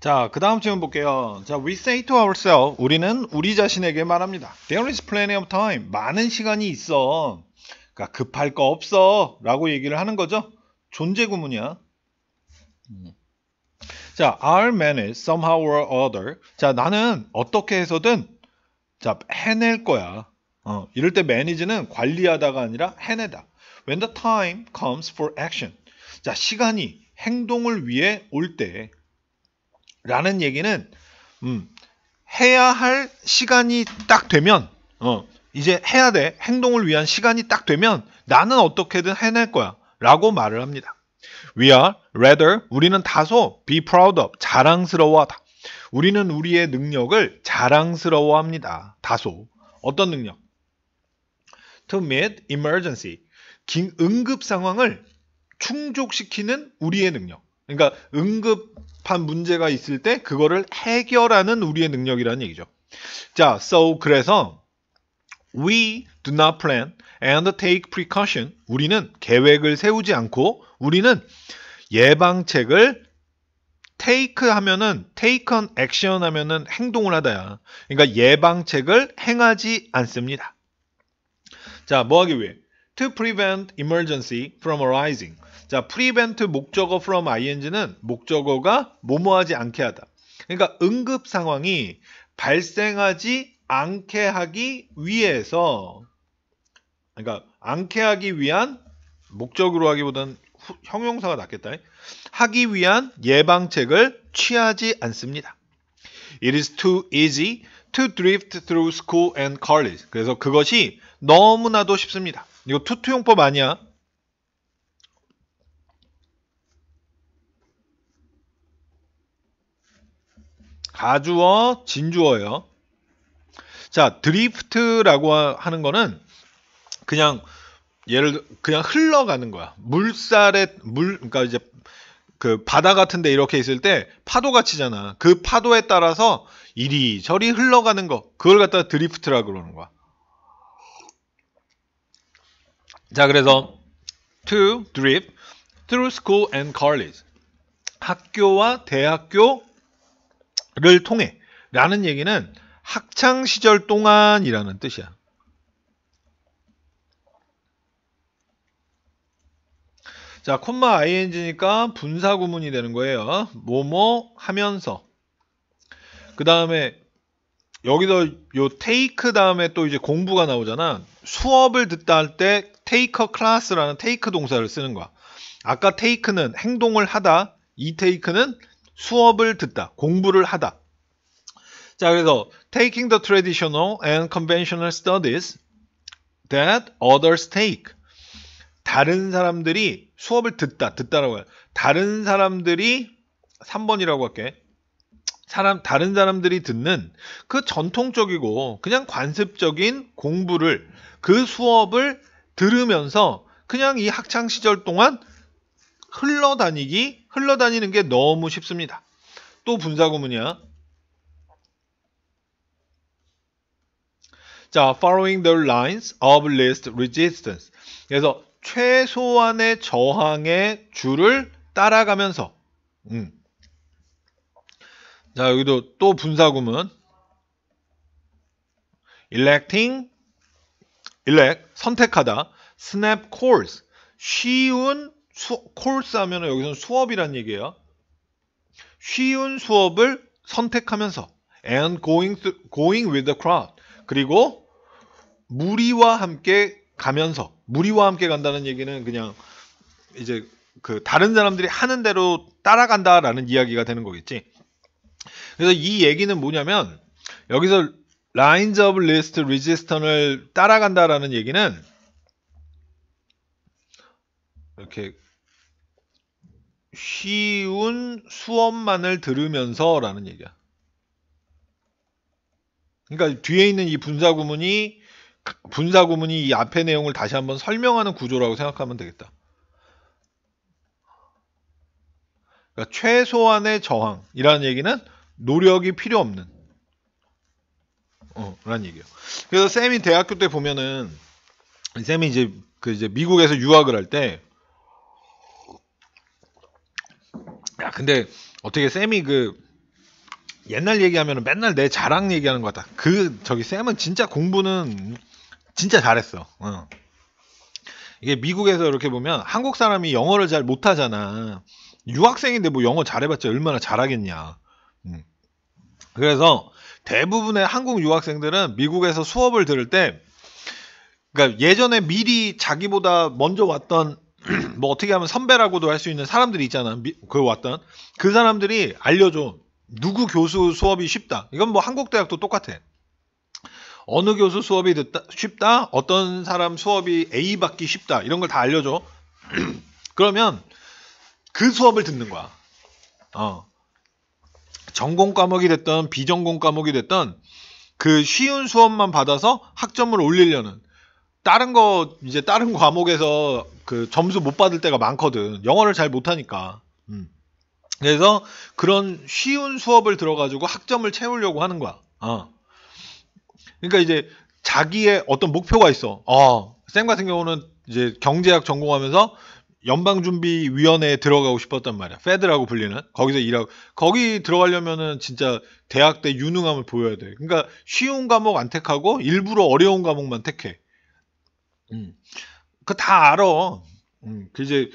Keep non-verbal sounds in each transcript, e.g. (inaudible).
자, 그 다음 질문 볼게요. 자, we say to ourselves, 우리는 우리 자신에게 말합니다. There is plenty of time. 많은 시간이 있어. 그러니까 급할 거 없어. 라고 얘기를 하는 거죠. 존재 구문이야. 음. 자, I'll manage somehow or other. 자, 나는 어떻게 해서든 자, 해낼 거야. 어, 이럴 때 manage는 관리하다가 아니라 해내다. When the time comes for action. 자, 시간이 행동을 위해 올때 라는 얘기는 음, 해야 할 시간이 딱 되면 어, 이제 해야 돼 행동을 위한 시간이 딱 되면 나는 어떻게든 해낼 거야 라고 말을 합니다. We are rather 우리는 다소 be proud of 자랑스러워하다. 우리는 우리의 능력을 자랑스러워합니다. 다소 어떤 능력? To meet emergency 긴 응급 상황을 충족시키는 우리의 능력. 그러니까 응급한 문제가 있을 때 그거를 해결하는 우리의 능력이라는 얘기죠. 자, so 그래서 we do not plan and take precaution. 우리는 계획을 세우지 않고 우리는 예방책을 take 하면은 take on action 하면은 행동을 하다야. 그러니까 예방책을 행하지 않습니다. 자, 뭐 하기 위해? To prevent emergency from arising. 자, prevent 목적어 from ing는 목적어가 뭐뭐하지 않게 하다. 그러니까 응급 상황이 발생하지 않게 하기 위해서 그러니까 않게 하기 위한 목적으로 하기보다는 후, 형용사가 낫겠다. 하기 위한 예방책을 취하지 않습니다. It is too easy to drift through school and college. 그래서 그것이 너무나도 쉽습니다. 이거 투투용법 아니야. 가주어, 진주어요. 자, 드리프트라고 하는 거는 그냥 예를 그냥 흘러가는 거야. 물살에 물 그러니까 이제 그 바다 같은 데 이렇게 있을 때 파도가 치잖아. 그 파도에 따라서 이리저리 흘러가는 거. 그걸 갖다 드리프트라 고 그러는 거야. 자, 그래서 to drift through school and college. 학교와 대학교 를 통해 라는 얘기는 학창 시절 동안이라는 뜻이야. 자, 콤마 ing니까 분사 구문이 되는 거예요. 뭐뭐 하면서. 그 다음에 여기서 요 테이크 다음에 또 이제 공부가 나오잖아. 수업을 듣다 할 때테이 k 클 c 스라는 테이크 동사를 쓰는 거야. 아까 테이크는 행동을 하다, 이 take는 수업을 듣다, 공부를 하다. 자, 그래서 taking the traditional and conventional studies that others take. 다른 사람들이 수업을 듣다, 듣다라고 해요. 다른 사람들이 3번이라고 할게. 사람 다른 사람들이 듣는 그 전통적이고 그냥 관습적인 공부를 그 수업을 들으면서 그냥 이 학창 시절 동안 흘러다니기, 흘러다니는 게 너무 쉽습니다. 또 분사구문이야. 자, following the lines of least resistance. 그래서 최소한의 저항의 줄을 따라가면서 음. 자, 여기도 또 분사구문 electing elect 선택하다 snap course 쉬운 수, 콜스 하면 여기서는 수업이란 얘기예요. 쉬운 수업을 선택하면서 and going, t o g o i n g with the crowd 그리고 무리와 함께 가면서 무리와 함께 간다는 얘기는 그냥 이제 그 다른 사람들이 하는 대로 따라간다라는 이야기가 되는 거겠지. 그래서 이 얘기는 뭐냐면 여기서 lines of list r e g i s t e 를 따라간다라는 얘기는 이렇게 쉬운 수업만을 들으면서 라는 얘기야. 그러니까 뒤에 있는 이 분사구문이 분사구문이 이앞에 내용을 다시 한번 설명하는 구조라고 생각하면 되겠다. 그러니까 최소한의 저항이라는 얘기는 노력이 필요 없는 어, 라는 얘기예요. 그래서 쌤이 대학교 때 보면은 쌤이 이제 그 이제 미국에서 유학을 할때 야, 근데 어떻게 쌤이 그 옛날 얘기하면 맨날 내 자랑 얘기하는 것 같다. 그 저기 쌤은 진짜 공부는 진짜 잘했어. 어. 이게 미국에서 이렇게 보면 한국 사람이 영어를 잘 못하잖아. 유학생인데 뭐 영어 잘해봤자 얼마나 잘하겠냐. 음. 그래서 대부분의 한국 유학생들은 미국에서 수업을 들을 때, 그러니까 예전에 미리 자기보다 먼저 왔던 (clears throat) 뭐 어떻게 하면 선배라고도 할 수 있는 사람들이 있잖아. 미, 그 왔던 그 사람들이 알려줘. 누구 교수 수업이 쉽다. 이건 뭐 한국 대학도 똑같아. 어느 교수 수업이 듣다, 쉽다, 어떤 사람 수업이 A 받기 쉽다 이런 걸 다 알려줘. (clears throat) 그러면 그 수업을 듣는 거야. 어. 전공 과목이 됐던 비전공 과목이 됐던 그 쉬운 수업만 받아서 학점을 올리려는 다른 거 이제 다른 과목에서 그 점수 못 받을 때가 많거든. 영어를 잘 못하니까. 음. 그래서 그런 쉬운 수업을 들어가지고 학점을 채우려고 하는 거야. 어. 그러니까 이제 자기의 어떤 목표가 있어. 어, 쌤 같은 경우는 이제 경제학 전공하면서 연방준비위원회에 들어가고 싶었단 말이야. 페드라고 불리는. 거기서 일하고. 거기 들어가려면은 진짜 대학 때 유능함을 보여야 돼. 그러니까 쉬운 과목 안 택하고 일부러 어려운 과목만 택해. 음. 그다 알아. 음, 그 이제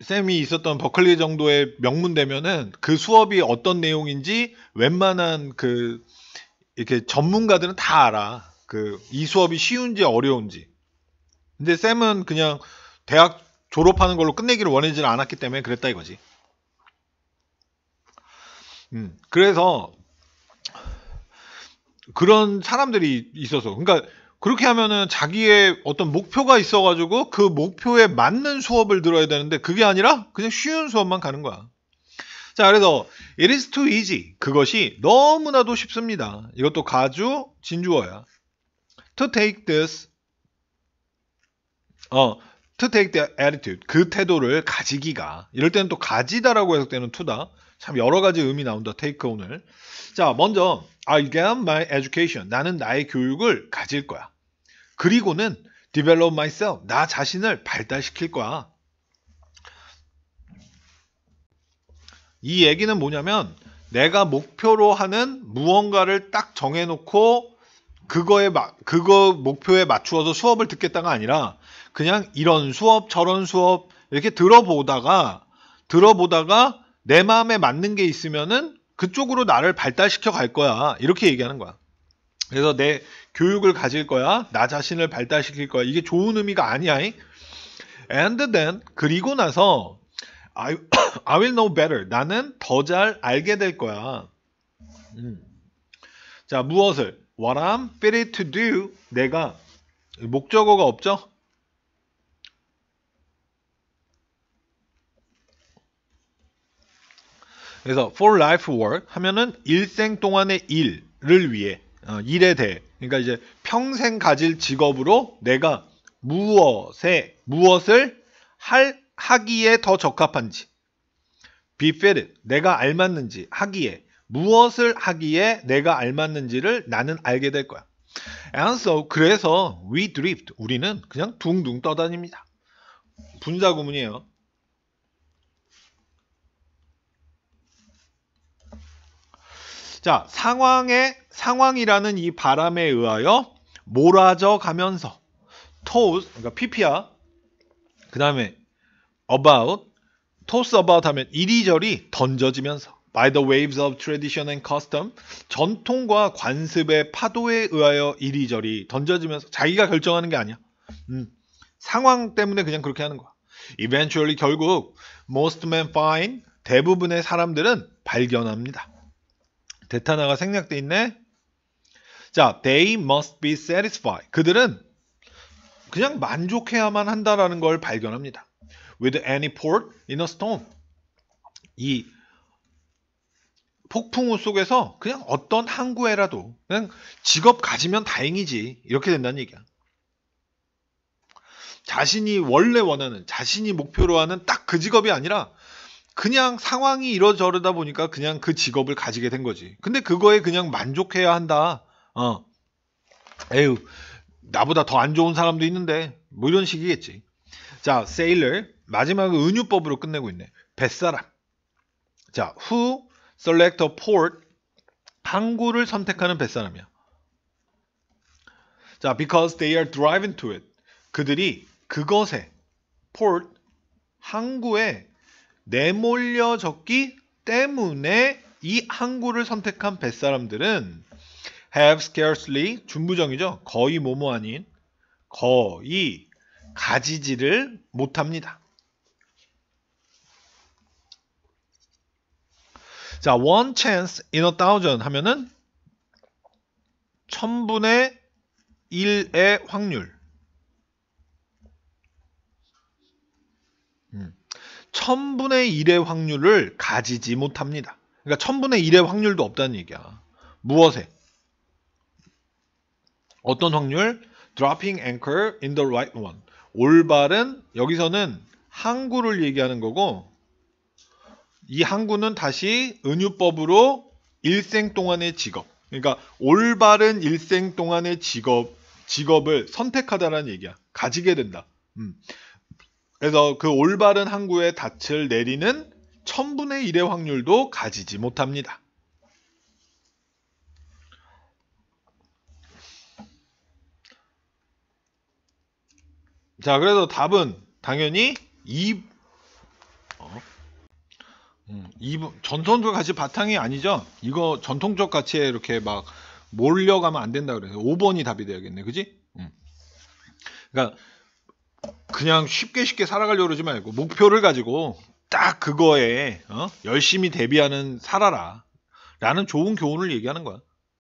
쌤이 있었던 버클리 정도의 명문 되면은 그 수업이 어떤 내용인지 웬만한 그 이렇게 전문가들은 다 알아. 그 이 수업이 쉬운지 어려운지. 근데 쌤은 그냥 대학 졸업하는 걸로 끝내기를 원하지 않았기 때문에 그랬다 이거지. 음, 그래서 그런 사람들이 있어서 그러니까 그렇게 하면은 자기의 어떤 목표가 있어가지고 그 목표에 맞는 수업을 들어야 되는데 그게 아니라 그냥 쉬운 수업만 가는 거야. 자, 그래서 it is too easy. 그것이 너무나도 쉽습니다. 이것도 가주 진주어야. to take this 어, to take the attitude. 그 태도를 가지기가. 이럴 때는 또 가지다라고 해석되는 to다. 참 여러 가지 의미 나온다. take 오늘. 자, 먼저 I'll get my education. 나는 나의 교육을 가질 거야. 그리고는 develop myself. 나 자신을 발달시킬 거야. 이 얘기는 뭐냐면 내가 목표로 하는 무언가를 딱 정해놓고 그거에 마, 그거 목표에 맞추어서 수업을 듣겠다가 아니라 그냥 이런 수업 저런 수업 이렇게 들어보다가 들어보다가 내 마음에 맞는 게 있으면은 그쪽으로 나를 발달시켜 갈 거야. 이렇게 얘기하는 거야. 그래서 내 교육을 가질 거야. 나 자신을 발달시킬 거야. 이게 좋은 의미가 아니야. And then 그리고 나서 I, (coughs) I will know better. 나는 더 잘 알게 될 거야. 음. 자 무엇을? What I'm fitted to do. 내가 목적어가 없죠? 그래서 for life work 하면은 일생 동안의 일을 위해 어, 일에 대해 그러니까 이제 평생 가질 직업으로 내가 무엇에 무엇을 할 하기에 더 적합한지 be fitted 내가 알맞는지 하기에 무엇을 하기에 내가 알맞는지를 나는 알게 될 거야. And so 그래서 we drift 우리는 그냥 둥둥 떠다닙니다. 분사 구문이에요. 자, 상황의 상황이라는 이 바람에 의하여 몰아져 가면서 toss 그러니까 pp야. 그다음에 about toss about 하면 이리저리 던져지면서 by the waves of tradition and custom 전통과 관습의 파도에 의하여 이리저리 던져지면서 자기가 결정하는 게 아니야. 음, 상황 때문에 그냥 그렇게 하는 거야. eventually 결국 most men find 대부분의 사람들은 발견합니다. 데타나가 생략돼 있네. 자, they must be satisfied. 그들은 그냥 만족해야만 한다라는 걸 발견합니다. With any port in a storm. 이 폭풍우 속에서 그냥 어떤 항구에라도 그냥 직업 가지면 다행이지 이렇게 된다는 얘기야. 자신이 원래 원하는 자신이 목표로 하는 딱 그 직업이 아니라 그냥 상황이 이러저러다 보니까 그냥 그 직업을 가지게 된 거지. 근데 그거에 그냥 만족해야 한다. 어. 에휴, 나보다 더 안 좋은 사람도 있는데. 뭐 이런 식이겠지. 자, 세일 i 마지막 은유법으로 끝내고 있네. 뱃사람. 자, who select a port. 항구를 선택하는 뱃사람이야. 자, because they are driving to it. 그들이 그것에, port, 항구에 내몰려 적기 때문에 이 항구를 선택한 뱃사람들은 have scarcely 준부정이죠. 거의 뭐뭐 아닌 거의 가지지를 못합니다. 자, one chance in a thousand 하면은 천분의 1의 확률 천분의 일의 확률을 가지지 못합니다. 그러니까 천분의 일의 확률도 없다는 얘기야. 무엇에? 어떤 확률? dropping anchor in the right one. 올바른 여기서는 항구를 얘기하는 거고 이 항구는 다시 은유법으로 일생 동안의 직업. 그러니까 올바른 일생 동안의 직업 직업을 선택하다라는 얘기야. 가지게 된다. 음. 그래서 그 올바른 항구에 닻을 내리는 1000분의 1의 확률도 가지지 못합니다. 자, 그래서 답은 당연히 2, 어, 음, 2분, 전통적 가치 바탕이 아니죠? 이거 전통적 가치에 이렇게 막 몰려가면 안 된다 그래서 5번이 답이 되야겠네 그지? 음. 그러니까 그냥 쉽게 쉽게 살아가려고 그러지 말고 목표를 가지고 딱 그거에 어? 열심히 대비하는 살아라 라는 좋은 교훈을 얘기하는 거야.